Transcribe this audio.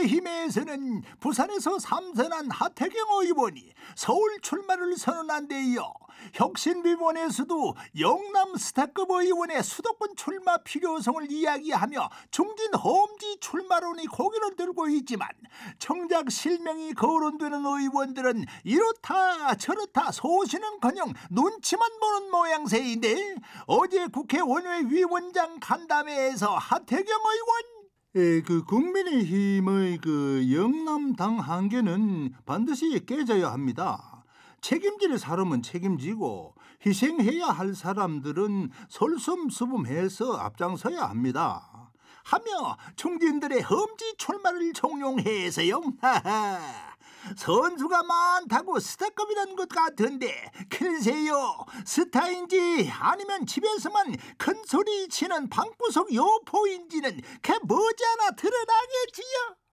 국민의힘에서는 부산에서 삼선한 하태경 의원이 서울 출마를 선언한 데 이어 혁신위원회에서도 영남 스타급 의원의 수도권 출마 필요성을 이야기하며 중진 험지 출마론이 고개를 들고 있지만 청작 실명이 거론되는 의원들은 이렇다 저렇다 소신은커녕 눈치만 보는 모양새인데 어제 국회 원외위원장 간담회에서 하태경 의원 예, 그 국민의힘의 그 영남당 한계는 반드시 깨져야 합니다. 책임질 사람은 책임지고 희생해야 할 사람들은 솔섬수범해서 앞장서야 합니다. 하며 총진들의 험지 출마를 종용해서요. 하하. 선수가 많다고 스타급이라는 것 같은데 글쎄요 스타인지 아니면 집에서만 큰 소리 치는 방구석 요포인지는 걔 머지않아 드러나겠지요